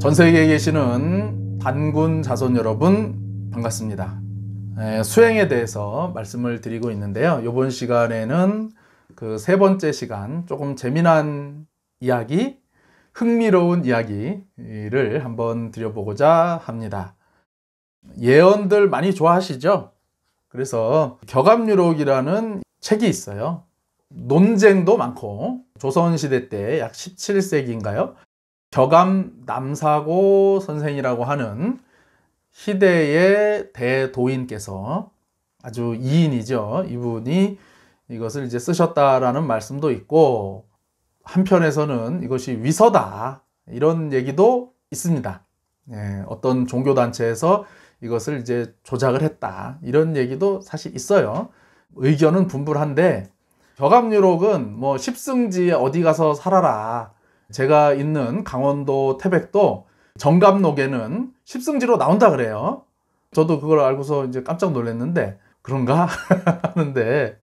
전 세계에 계시는 단군 자손 여러분 반갑습니다. 예, 수행에 대해서 말씀을 드리고 있는데요. 이번 시간에는 그 세 번째 시간 조금 재미난 이야기, 흥미로운 이야기를 한번 드려보고자 합니다. 예언들 많이 좋아하시죠? 그래서 격암유록이라는 책이 있어요. 논쟁도 많고 조선시대 때 약 17세기인가요? 저감 남사고 선생이라고 하는 시대의 대도인께서 아주 이인이죠. 이분이 이것을 이제 쓰셨다라는 말씀도 있고 한편에서는 이것이 위서다 이런 얘기도 있습니다. 예, 어떤 종교 단체에서 이것을 이제 조작을 했다 이런 얘기도 사실 있어요. 의견은 분분한데 벼감유록은 뭐십승지 어디 가서 살아라 제가 있는 강원도 태백도 정감록에는 10승지로 나온다 그래요. 저도 그걸 알고서 이제 깜짝 놀랐는데 그런가 하는데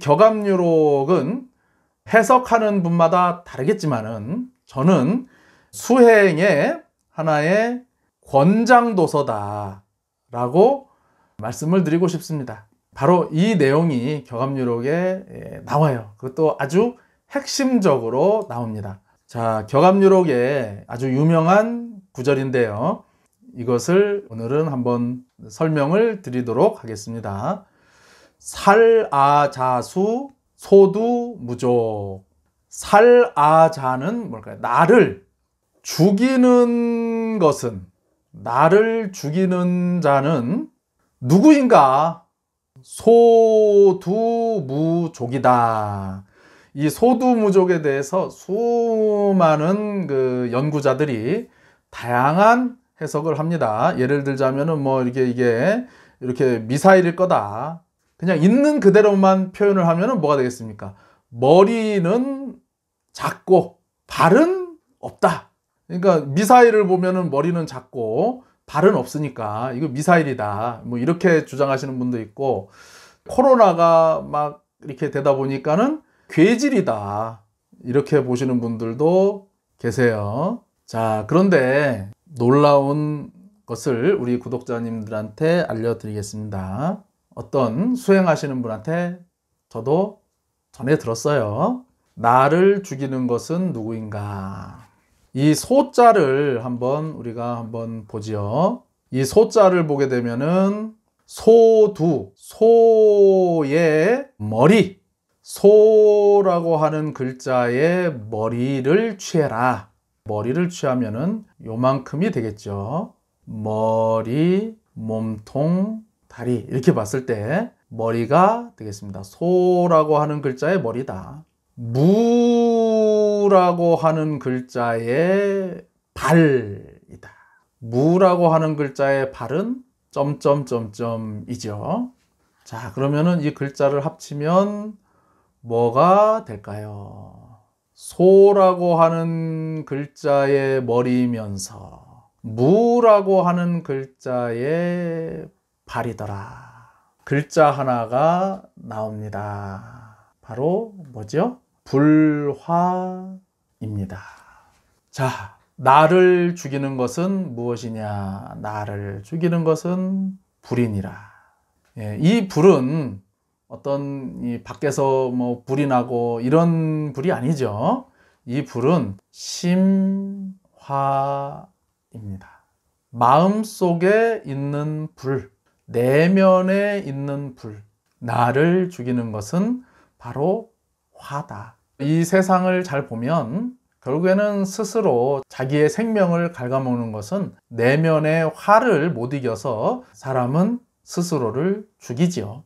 격암유록은 해석하는 분마다 다르겠지만은 저는 수행의 하나의 권장도서다라고 말씀을 드리고 싶습니다. 바로 이 내용이 격암유록에 예, 나와요. 그것도 아주 핵심적으로 나옵니다. 자, 격압유록의 아주 유명한 구절인데요. 이것을 오늘은 한번 설명을 드리도록 하겠습니다. 살아자수 소두무족. 살아자는 뭘까요? 나를 죽이는 것은 나를 죽이는 자는 누구인가? 소두무족이다. 이 소두무족에 대해서 수많은 그 연구자들이 다양한 해석을 합니다. 예를 들자면은 뭐 이게 이게 이렇게 미사일일 거다. 그냥 있는 그대로만 표현을 하면은 뭐가 되겠습니까? 머리는 작고 발은 없다. 그러니까 미사일을 보면은 머리는 작고 발은 없으니까 이거 미사일이다. 뭐 이렇게 주장하시는 분도 있고 코로나가 막 이렇게 되다 보니까는 괴질이다. 이렇게 보시는 분들도 계세요. 자, 그런데 놀라운 것을 우리 구독자님들한테 알려드리겠습니다. 어떤 수행하시는 분한테 저도 전해 들었어요. 나를 죽이는 것은 누구인가? 이 소자를 한번 우리가 한번 보지요. 이 소자를 보게 되면은 소두 소의 머리 소라고 하는 글자의 머리를 취해라. 머리를 취하면은 요만큼이 되겠죠. 머리, 몸통, 다리 이렇게 봤을 때 머리가 되겠습니다. 소라고 하는 글자의 머리다. 무라고 하는 글자의 발이다. 무라고 하는 글자의 발은 점점점점이죠. 자, 그러면은 이 글자를 합치면 뭐가 될까요? 소라고 하는 글자의 머리면서 무라고 하는 글자의 발이더라. 글자 하나가 나옵니다. 바로 뭐죠? 불화입니다. 자, 나를 죽이는 것은 무엇이냐? 나를 죽이는 것은 불이니라. 예, 이 불은 어떤 이 밖에서 뭐 불이 나고 이런 불이 아니죠. 이 불은 심화입니다. 마음 속에 있는 불, 내면에 있는 불, 나를 죽이는 것은 바로 화다. 이 세상을 잘 보면 결국에는 스스로 자기의 생명을 갉아먹는 것은 내면의 화를 못 이겨서 사람은 스스로를 죽이지요.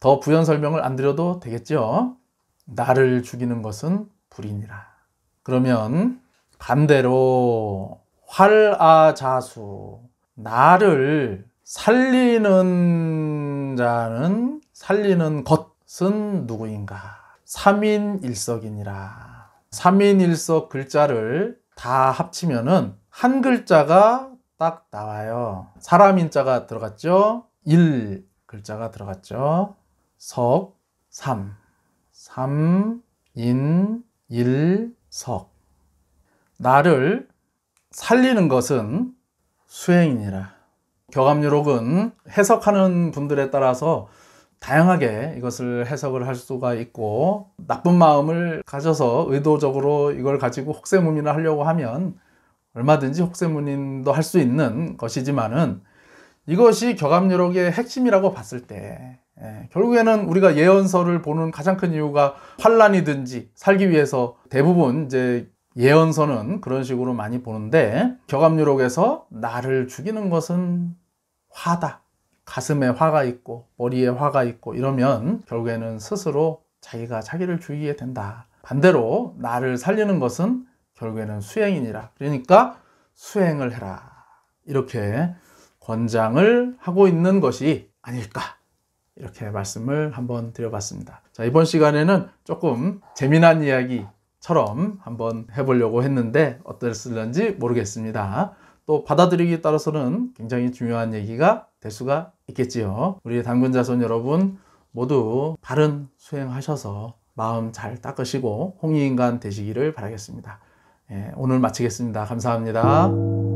더 부연 설명을 안 드려도 되겠죠? 나를 죽이는 것은 불이니라. 그러면 반대로 활아자수 나를 살리는 자는 살리는 것은 누구인가? 삼인일석이니라. 삼인일석 글자를 다 합치면은 한 글자가 딱 나와요. 사람인자가 들어갔죠? 일 글자가 들어갔죠? 석, 삼. 삼, 인, 일, 석. 나를 살리는 것은 수행이니라. 교감유록은 해석하는 분들에 따라서 다양하게 이것을 해석을 할 수가 있고 나쁜 마음을 가져서 의도적으로 이걸 가지고 혹세무민을 하려고 하면 얼마든지 혹세무민도 할 수 있는 것이지만은 이것이 교감유록의 핵심이라고 봤을 때 예, 결국에는 우리가 예언서를 보는 가장 큰 이유가 환란이든지 살기 위해서 대부분 이제 예언서는 그런 식으로 많이 보는데 격암유록에서 나를 죽이는 것은 화다. 가슴에 화가 있고 머리에 화가 있고 이러면 결국에는 스스로 자기가 자기를 죽이게 된다. 반대로 나를 살리는 것은 결국에는 수행이니라. 그러니까 수행을 해라. 이렇게 권장을 하고 있는 것이 아닐까. 이렇게 말씀을 한번 드려봤습니다. 자, 이번 시간에는 조금 재미난 이야기처럼 한번 해보려고 했는데 어땠을런지 모르겠습니다. 또 받아들이기에 따라서는 굉장히 중요한 얘기가 될 수가 있겠지요. 우리 당근자손 여러분 모두 바른 수행하셔서 마음 잘 닦으시고 홍의인간 되시기를 바라겠습니다. 예, 오늘 마치겠습니다. 감사합니다.